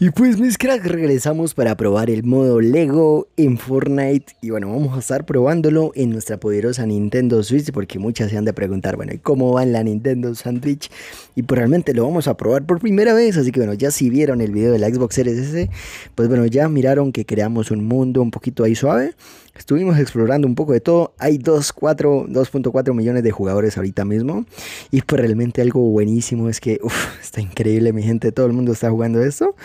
Y pues mis cracks, regresamos para probar el modo Lego en Fortnite y bueno, vamos a estar probándolo en nuestra poderosa Nintendo Switch porque muchas se han de preguntar, bueno, ¿y cómo va en la Nintendo Sandwich? Y pues realmente lo vamos a probar por primera vez, así que bueno, ya si vieron el video de la Xbox Series S, pues bueno, ya miraron que creamos un mundo un poquito ahí suave Estuvimos explorando un poco de todo. Hay 2.4 millones de jugadores ahorita mismo. Y pues realmente algo buenísimo es que, está increíble mi gente. Todo el mundo está jugando esto.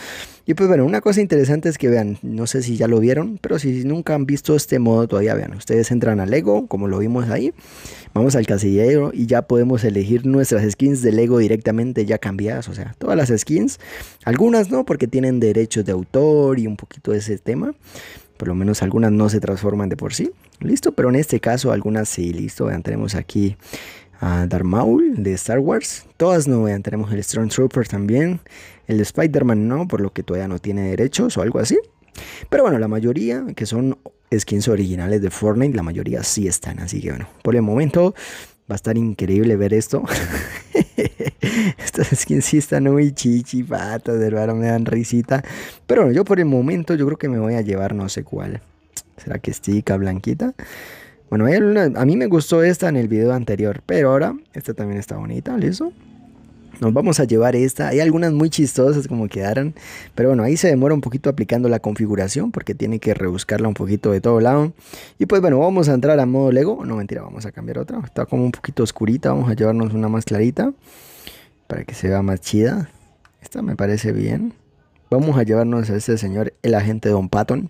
Y pues bueno, una cosa interesante es que vean, no sé si ya lo vieron, pero si nunca han visto este modo todavía, vean, ustedes entran a Lego, como lo vimos ahí, vamos al casillero y ya podemos elegir nuestras skins de Lego directamente ya cambiadas, o sea, todas las skins, algunas no, porque tienen derechos de autor y un poquito de ese tema, por lo menos algunas no se transforman de por sí, listo, pero en este caso algunas sí, listo, vean, tenemos aquí a Darth Maul de Star Wars, todas no, vean, tenemos el Stormtrooper también, el de Spider-Man no, por lo que todavía no tiene derechos o algo así, pero bueno, la mayoría que son skins originales de Fortnite, la mayoría sí están, así que bueno, por el momento va a estar increíble ver esto. es que sí están muy chichifatas, de verdad me dan risita. Pero bueno, yo por el momento yo creo que me voy a llevar no sé cuál. ¿Será que estica blanquita? Bueno, a mí me gustó esta en el video anterior, pero ahora esta también está bonita, ¿listo? Nos vamos a llevar esta. Hay algunas muy chistosas como quedaron, pero bueno, ahí se demora un poquito aplicando la configuración porque tiene que rebuscarla un poquito de todo lado. Y pues bueno, vamos a entrar a modo Lego. No, mentira, vamos a cambiar otra. Está como un poquito oscurita, vamos a llevarnos una más clarita para que se vea más chida. Esta me parece bien. Vamos a llevarnos a este señor, el agente Don Patton.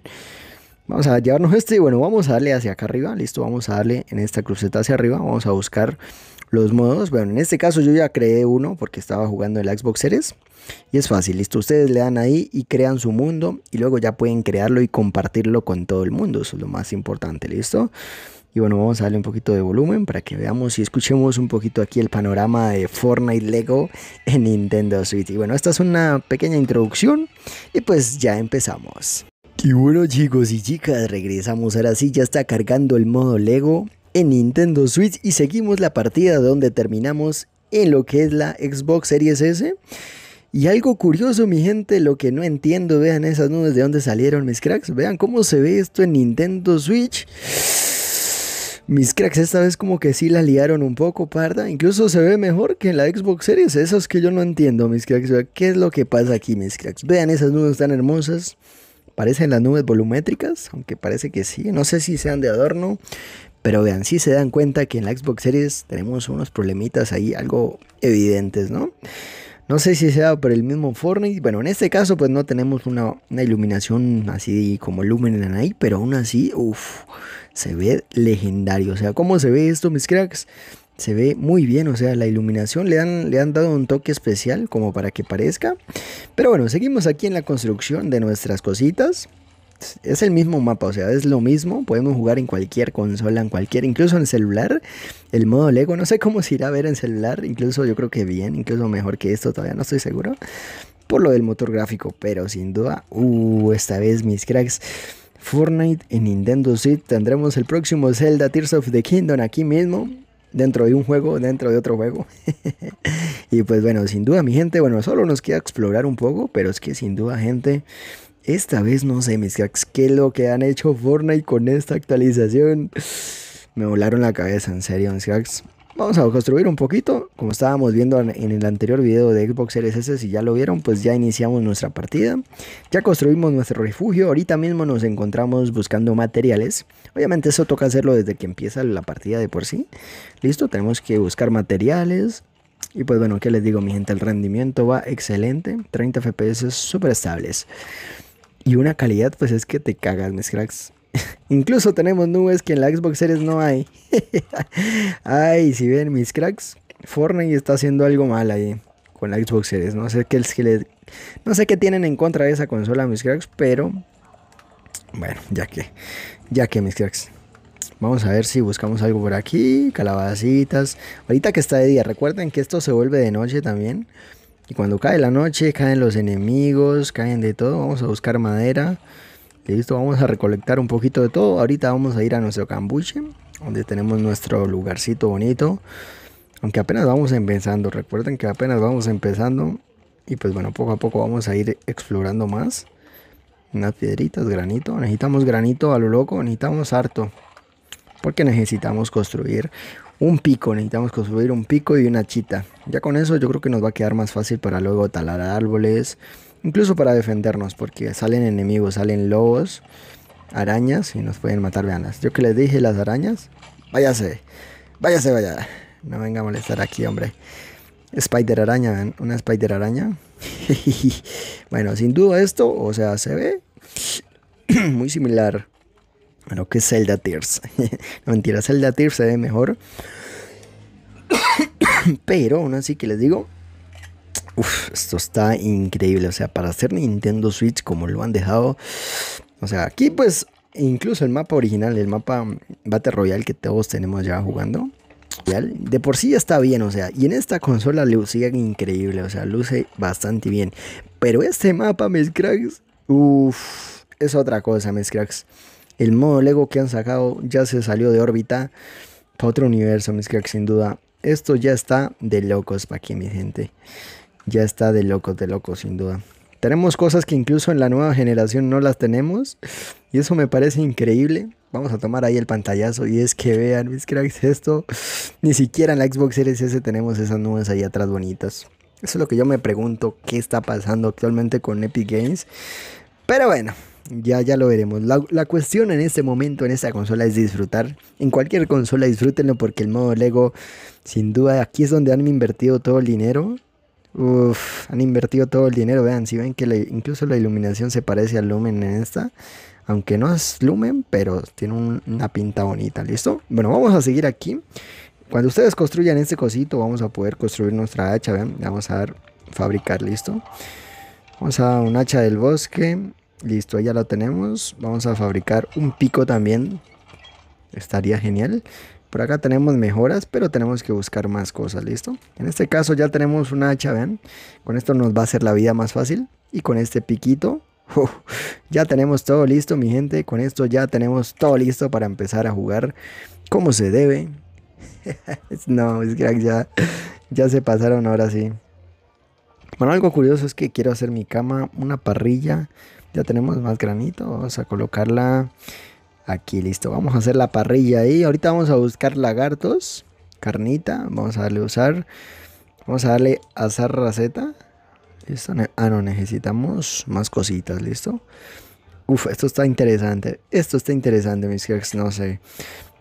Vamos a llevarnos este y bueno, vamos a darle hacia acá arriba. Listo, vamos a darle en esta cruceta hacia arriba. Vamos a buscar los modos. Bueno, en este caso yo ya creé uno porque estaba jugando el Xbox Series. Y es fácil, listo. Ustedes le dan ahí y crean su mundo. Y luego ya pueden crearlo y compartirlo con todo el mundo. Eso es lo más importante, listo. Y bueno, vamos a darle un poquito de volumen para que veamos y escuchemos un poquito aquí el panorama de Fortnite Lego en Nintendo Switch. Y bueno, esta es una pequeña introducción y pues ya empezamos. Y bueno chicos y chicas, regresamos ahora sí, ya está cargando el modo Lego en Nintendo Switch y seguimos la partida donde terminamos en lo que es la Xbox Series S. Y algo curioso, mi gente, lo que no entiendo, vean esas nubes de dónde salieron mis cracks, vean cómo se ve esto en Nintendo Switch mis cracks, esta vez como que sí la liaron un poco, parda. Incluso se ve mejor que en la Xbox Series. Eso es que yo no entiendo, mis cracks. ¿Qué es lo que pasa aquí, mis cracks? Vean esas nubes tan hermosas. Parecen las nubes volumétricas, aunque parece que sí. No sé si sean de adorno. Pero vean, sí se dan cuenta que en la Xbox Series tenemos unos problemitas ahí algo evidentes, ¿no? No sé si sea por el mismo Fortnite. Bueno, en este caso pues no tenemos una, iluminación así como en ahí, pero aún así, uff, se ve legendario. O sea, ¿cómo se ve esto, mis cracks? Se ve muy bien, o sea, la iluminación le han, le han dado un toque especial como para que parezca. Pero bueno, seguimos aquí en la construcción de nuestras cositas es el mismo mapa, o sea, es lo mismo. Podemos jugar en cualquier consola, en cualquier, incluso en celular. El modo Lego, no sé cómo se irá a ver en celular. Incluso yo creo que bien, incluso mejor que esto, todavía no estoy seguro. Por lo del motor gráfico, pero sin duda, uh, esta vez mis cracks. Fortnite en Nintendo Switch. Tendremos el próximo Zelda Tears of the Kingdom aquí mismo. Dentro de un juego, dentro de otro juego. y pues bueno, sin duda mi gente, bueno, solo nos queda explorar un poco, pero es que sin duda gente, esta vez no sé mis cracks, qué es lo que han hecho Fortnite con esta actualización. Me volaron la cabeza, en serio mis cracks. Vamos a construir un poquito, como estábamos viendo en el anterior video de Xbox Series S, si ya lo vieron, pues ya iniciamos nuestra partida, ya construimos nuestro refugio, ahorita mismo nos encontramos buscando materiales, obviamente eso toca hacerlo desde que empieza la partida de por sí, listo, tenemos que buscar materiales, y pues bueno, ¿qué les digo mi gente? El rendimiento va excelente, 30 FPS súper estables, y una calidad pues es que te cagas mis cracks, Incluso tenemos nubes que en la Xbox Series no hay. Ay, si ven mis cracks, Fortnite está haciendo algo mal ahí con la Xbox Series. No sé qué, le, no sé qué tienen en contra de esa consola, mis cracks, pero bueno, ya que, ya que mis cracks. Vamos a ver si buscamos algo por aquí, calabacitas. Ahorita que está de día, recuerden que esto se vuelve de noche también. Y cuando cae la noche, caen los enemigos, caen de todo. Vamos a buscar madera. Listo, vamos a recolectar un poquito de todo. Ahorita vamos a ir a nuestro cambuche, donde tenemos nuestro lugarcito bonito. Aunque apenas vamos empezando, recuerden que apenas vamos empezando. Y pues bueno, poco a poco vamos a ir explorando más. Unas piedritas, granito. Necesitamos granito a lo loco, necesitamos harto. Porque necesitamos construir un pico, necesitamos construir un pico y una chita. Ya con eso yo creo que nos va a quedar más fácil para luego talar árboles, Incluso para defendernos, porque salen enemigos, salen lobos, arañas y nos pueden matar, veanlas. Yo que les dije las arañas, váyase, váyase, vaya. No venga a molestar aquí, hombre. Spider araña, Una spider araña. bueno, sin duda esto, o sea, se ve muy similar a que es Zelda Tears. no mentira, Zelda Tears se ve mejor. Pero aún así que les digo, Uf, esto está increíble. O sea, para hacer Nintendo Switch como lo han dejado. O sea, aquí pues incluso el mapa original, el mapa Battle Royale que todos tenemos ya jugando. De por sí ya está bien, o sea, y en esta consola siguen increíble, o sea, luce bastante bien. Pero este mapa, mis cracks, uff, es otra cosa, mis cracks. El modo Lego que han sacado ya se salió de órbita para otro universo, mis cracks, sin duda. Esto ya está de locos para aquí, mi gente ya está de locos, de locos, sin duda. Tenemos cosas que incluso en la nueva generación no las tenemos. Y eso me parece increíble. Vamos a tomar ahí el pantallazo. Y es que vean, mis cracks, esto. Ni siquiera en la Xbox Series S tenemos esas nubes ahí atrás bonitas. Eso es lo que yo me pregunto. ¿Qué está pasando actualmente con Epic Games? Pero bueno, ya, ya lo veremos. La, la, cuestión en este momento en esta consola es disfrutar. En cualquier consola disfrútenlo porque el modo Lego, sin duda, aquí es donde han invertido todo el dinero. Uf, han invertido todo el dinero, vean, si ven que incluso la iluminación se parece al lumen en esta, aunque no es lumen, pero tiene una pinta bonita, ¿listo? Bueno, vamos a seguir aquí. Cuando ustedes construyan este cosito, vamos a poder construir nuestra hacha, vean, vamos a dar fabricar, ¿listo? Vamos a un hacha del bosque, listo, ya lo tenemos. Vamos a fabricar un pico también, estaría genial. Por acá tenemos mejoras, pero tenemos que buscar más cosas, ¿listo? En este caso ya tenemos una hacha, vean. Con esto nos va a hacer la vida más fácil. Y con este piquito, ya tenemos todo listo, mi gente. Con esto ya tenemos todo listo para empezar a jugar como se debe. no, es que ya, ya se pasaron ahora sí. Bueno, algo curioso es que quiero hacer mi cama, una parrilla. Ya tenemos más granito, vamos a colocarla Aquí listo, vamos a hacer la parrilla ahí. Ahorita vamos a buscar lagartos, carnita, vamos a darle a usar. Vamos a darle a asar ¿Listo? Ah, no, necesitamos más cositas, ¿listo? Uf, esto está interesante. Esto está interesante, mis cracks, no sé.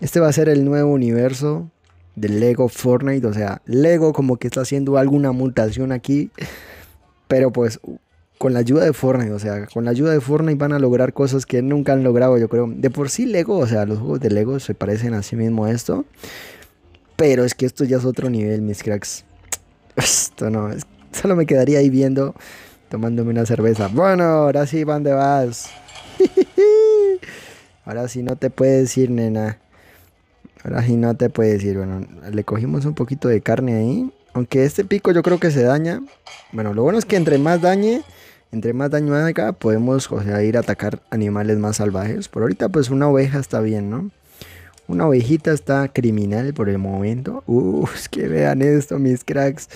Este va a ser el nuevo universo de Lego Fortnite. O sea, Lego como que está haciendo alguna mutación aquí. Pero pues con la ayuda de Fortnite, o sea, con la ayuda de Fortnite van a lograr cosas que nunca han logrado, yo creo. De por sí Lego, o sea, los juegos de Lego se parecen a sí mismo a esto. Pero es que esto ya es otro nivel, mis cracks. Esto no, solo me quedaría ahí viendo, tomándome una cerveza. Bueno, ahora sí, van de vas? ahora sí no te puedes ir, nena. Ahora sí no te puedes ir. Bueno, le cogimos un poquito de carne ahí. Aunque este pico yo creo que se daña. Bueno, lo bueno es que entre más dañe, entre más daño acá, podemos o sea, ir a atacar animales más salvajes. Por ahorita, pues una oveja está bien, ¿no? Una ovejita está criminal por el momento. Uf, que vean esto, mis cracks.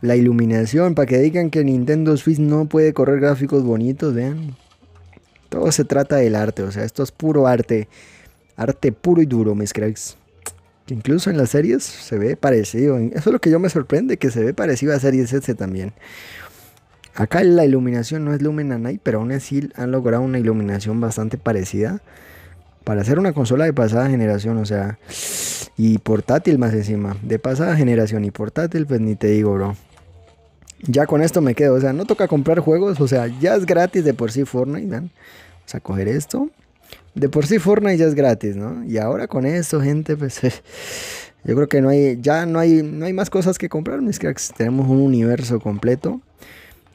La iluminación, para que digan que Nintendo Switch no puede correr gráficos bonitos, vean. Todo se trata del arte, o sea, esto es puro arte. Arte puro y duro, mis cracks. incluso en las series se ve parecido. Eso es lo que yo me sorprende, que se ve parecido a Series S también. Acá la iluminación no es Lumen Night, pero aún así han logrado una iluminación bastante parecida para hacer una consola de pasada generación, o sea, y portátil más encima, de pasada generación y portátil, pues ni te digo, bro. Ya con esto me quedo, o sea, no toca comprar juegos, o sea, ya es gratis de por sí Fortnite, ¿ven? O sea, coger esto. De por sí Fortnite ya es gratis, ¿no? Y ahora con esto, gente, pues yo creo que no hay ya no hay no hay más cosas que comprar, mis cracks. Tenemos un universo completo.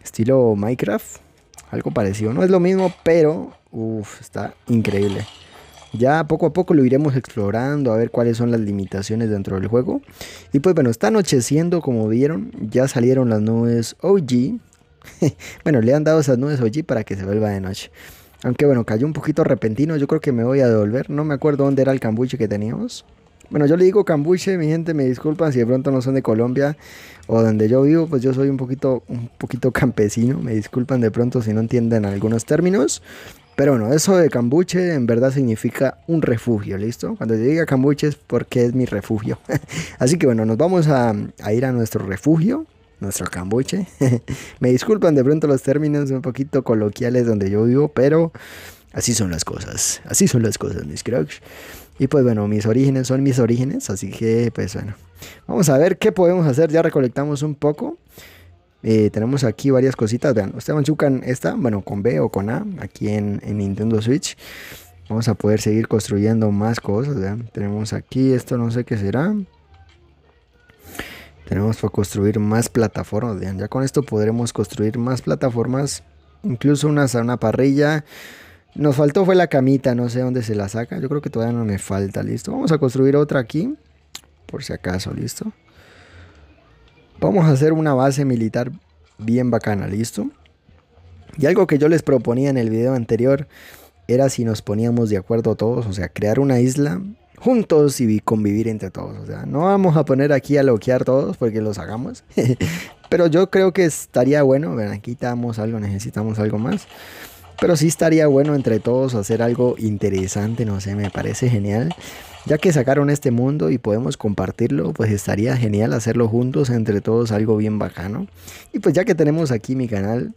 Estilo Minecraft. Algo parecido. No es lo mismo, pero uf, está increíble. Ya poco a poco lo iremos explorando a ver cuáles son las limitaciones dentro del juego. Y pues bueno, está anocheciendo como vieron. Ya salieron las nubes OG. bueno, le han dado esas nubes OG para que se vuelva de noche. Aunque bueno, cayó un poquito repentino. Yo creo que me voy a devolver. No me acuerdo dónde era el cambuche que teníamos. Bueno, yo le digo cambuche, mi gente, me disculpan si de pronto no son de Colombia o donde yo vivo, pues yo soy un poquito, un poquito campesino, me disculpan de pronto si no entienden algunos términos. Pero bueno, eso de cambuche en verdad significa un refugio, ¿listo? Cuando se diga cambuche es porque es mi refugio. Así que bueno, nos vamos a, a ir a nuestro refugio, nuestro cambuche. me disculpan de pronto los términos un poquito coloquiales donde yo vivo, pero Así son las cosas, así son las cosas, mis crocs... Y pues bueno, mis orígenes son mis orígenes, así que pues bueno, vamos a ver qué podemos hacer. Ya recolectamos un poco. Eh, tenemos aquí varias cositas. Vean, ustedes manchucan esta, bueno, con B o con A, aquí en, Nintendo Switch. Vamos a poder seguir construyendo más cosas. Vean, tenemos aquí esto, no sé qué será. Tenemos para construir más plataformas. Vean, ya con esto podremos construir más plataformas, incluso una, una parrilla. Nos faltó fue la camita, no sé dónde se la saca. Yo creo que todavía no me falta, listo. Vamos a construir otra aquí, por si acaso, listo. Vamos a hacer una base militar bien bacana, listo. Y algo que yo les proponía en el video anterior era si nos poníamos de acuerdo todos, o sea, crear una isla juntos y convivir entre todos. O sea, no vamos a poner aquí a loquear todos porque los hagamos. Pero yo creo que estaría bueno. ver aquí algo, necesitamos algo más. Pero sí estaría bueno entre todos hacer algo interesante, no sé, me parece genial. Ya que sacaron este mundo y podemos compartirlo, pues estaría genial hacerlo juntos, entre todos, algo bien bacano. Y pues ya que tenemos aquí mi canal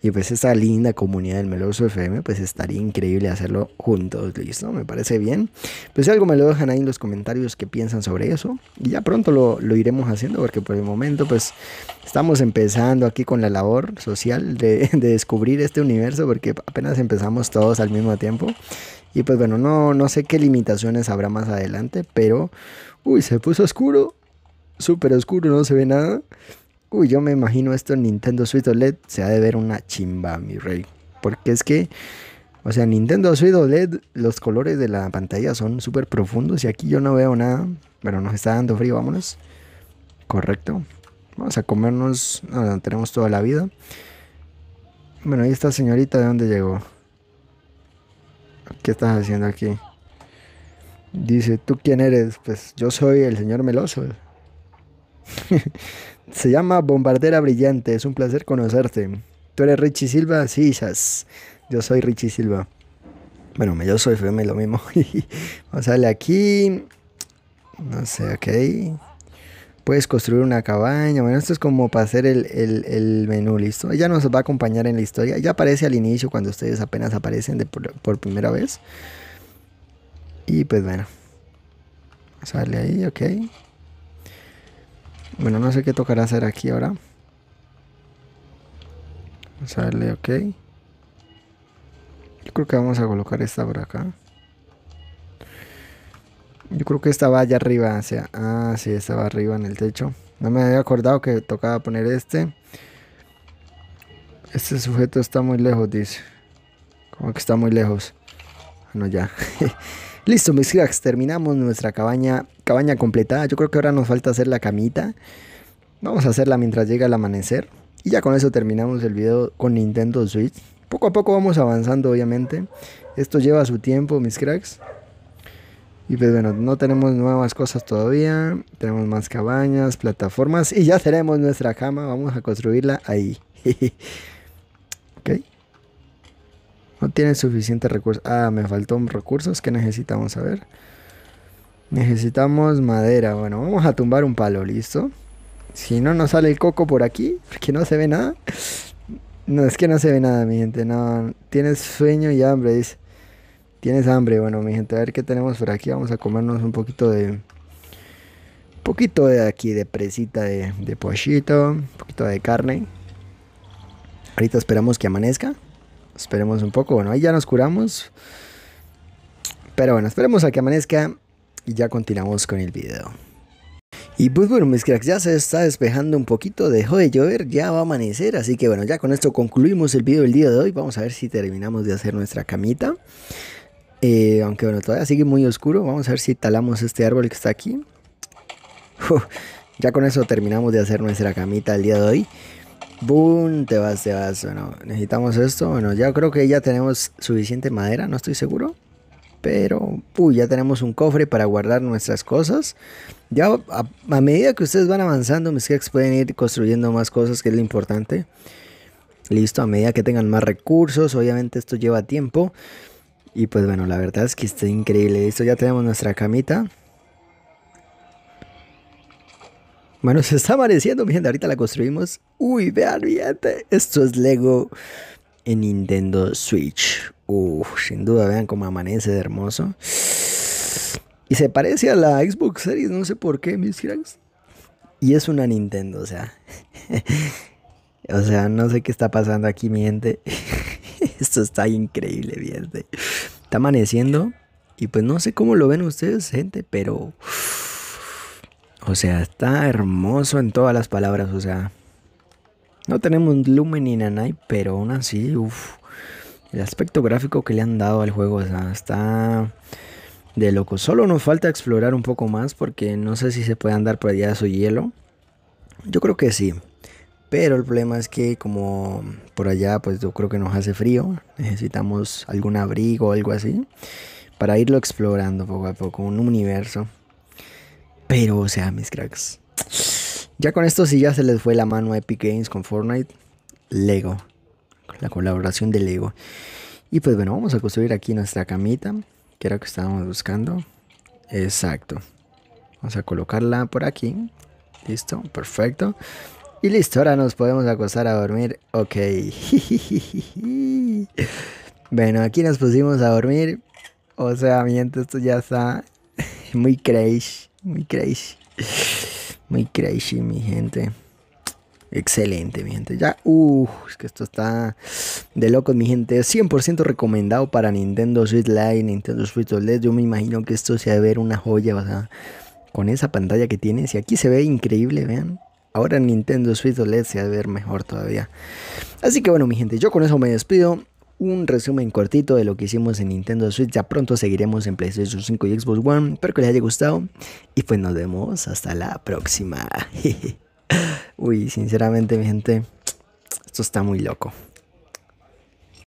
y pues esta linda comunidad del Meloso FM, pues estaría increíble hacerlo juntos, listo, me parece bien. Pues si algo me lo dejan ahí en los comentarios que piensan sobre eso. Y ya pronto lo, iremos haciendo, porque por el momento pues estamos empezando aquí con la labor social de, de descubrir este universo, porque apenas empezamos todos al mismo tiempo. Y pues bueno, no, no sé qué limitaciones habrá más adelante, pero... Uy, se puso oscuro. Súper oscuro, no se ve nada. Uy, yo me imagino esto en Nintendo Switch OLED. Se ha de ver una chimba, mi rey. Porque es que... O sea, Nintendo Switch OLED, los colores de la pantalla son súper profundos y aquí yo no veo nada. Bueno, nos está dando frío, vámonos. Correcto. Vamos a comernos, ah, tenemos toda la vida. Bueno, ahí esta señorita de dónde llegó? ¿qué estás haciendo aquí? Dice, ¿tú quién eres? Pues yo soy el señor Meloso. Se llama Bombardera Brillante, es un placer conocerte. ¿Tú eres Richie Silva? Sí, sas. Yo soy Richie Silva. Bueno, yo soy FM, lo mismo. Vamos a darle aquí. No sé, ok. Puedes construir una cabaña. Bueno, esto es como para hacer el, menú, ¿listo? Ella nos va a acompañar en la historia. Ya aparece al inicio cuando ustedes apenas aparecen por, primera vez. Y pues bueno. Sale ahí, ok. Bueno, no sé qué tocará hacer aquí ahora. darle ok. Yo creo que vamos a colocar esta por acá. Yo creo que estaba allá arriba, sea, Ah, sí, estaba arriba en el techo. No me había acordado que tocaba poner este. Este sujeto está muy lejos, dice. Como que está muy lejos. Ah, no, ya. Listo, mis cracks, terminamos nuestra cabaña, cabaña completada. Yo creo que ahora nos falta hacer la camita. Vamos a hacerla mientras llega el amanecer. Y ya con eso terminamos el video con Nintendo Switch. Poco a poco vamos avanzando, obviamente. Esto lleva su tiempo, mis cracks. Y pues bueno, no tenemos nuevas cosas todavía. Tenemos más cabañas, plataformas y ya tenemos nuestra cama. Vamos a construirla ahí. ok. No tiene suficiente recursos. Ah, me faltó un recursos ¿Qué necesitamos. A ver. Necesitamos madera. Bueno, vamos a tumbar un palo, ¿listo? Si no no sale el coco por aquí, porque no se ve nada. No, es que no se ve nada, mi gente. No, tienes sueño y hambre, dice. Tienes hambre, bueno, mi gente, a ver qué tenemos por aquí. Vamos a comernos un poquito de. Un poquito de aquí, de presita de, de pollito, un poquito de carne. Ahorita esperamos que amanezca. Esperemos un poco. Bueno, ahí ya nos curamos. Pero bueno, esperemos a que amanezca y ya continuamos con el video. Y pues bueno, mis cracks, ya se está despejando un poquito, dejó de llover, ya va a amanecer, así que bueno, ya con esto concluimos el video del día de hoy. Vamos a ver si terminamos de hacer nuestra camita. Eh, aunque bueno, todavía sigue muy oscuro. Vamos a ver si talamos este árbol que está aquí. ya con eso terminamos de hacer nuestra camita el día de hoy. Boom, te vas, te vas. Bueno, necesitamos esto. Bueno, ya creo que ya tenemos suficiente madera, no estoy seguro. Pero, uy, ya tenemos un cofre para guardar nuestras cosas. Ya a, medida que ustedes van avanzando, mis cracks pueden ir construyendo más cosas, que es lo importante. Listo, a medida que tengan más recursos, obviamente esto lleva tiempo. Y pues bueno, la verdad es que está increíble. Listo, ya tenemos nuestra camita. Bueno, se está amaneciendo, mi gente. Ahorita la construimos. Uy, vean, mi gente. Esto es Lego en Nintendo Switch. Uf, sin duda, vean cómo amanece de hermoso. Y se parece a la Xbox Series, no sé por qué, mis cracks. Y es una Nintendo, o sea. o sea, no sé qué está pasando aquí, mi gente. Esto está increíble, fíjate. Está amaneciendo. Y pues no sé cómo lo ven ustedes, gente, pero. O sea, está hermoso en todas las palabras. O sea, no tenemos lumen ni nanay, pero aún así, El aspecto gráfico que le han dado al juego, está de loco. Solo nos falta explorar un poco más porque no sé si se puede andar por allá de su hielo. Yo creo que sí. Pero el problema es que como por allá pues yo creo que nos hace frío, necesitamos algún abrigo o algo así para irlo explorando poco a poco, un universo. Pero o sea, mis cracks. Ya con esto sí ya se les fue la mano a Epic Games con Fortnite, Lego, la colaboración de Lego. Y pues bueno, vamos a construir aquí nuestra camita, que era lo que estábamos buscando. Exacto. Vamos a colocarla por aquí. Listo, perfecto. Y listo, ahora nos podemos acostar a dormir. Ok. bueno, aquí nos pusimos a dormir. O sea, gente, esto ya está muy crazy. Muy crazy. Muy crazy, mi gente. Excelente, mi gente. Ya, uff, uh, es que esto está de locos, mi gente. 100% recomendado para Nintendo Switch Lite, Nintendo Switch OLED. Yo me imagino que esto se a ver una joya, o sea, con esa pantalla que tiene. Si aquí se ve increíble, vean. Ahora en Nintendo Switch OLED se a ver mejor todavía. Así que bueno, mi gente, yo con eso me despido. Un resumen cortito de lo que hicimos en Nintendo Switch. Ya pronto seguiremos en PlayStation 5 y Xbox One. Espero que les haya gustado. Y pues nos vemos hasta la próxima. Uy, sinceramente, mi gente, esto está muy loco.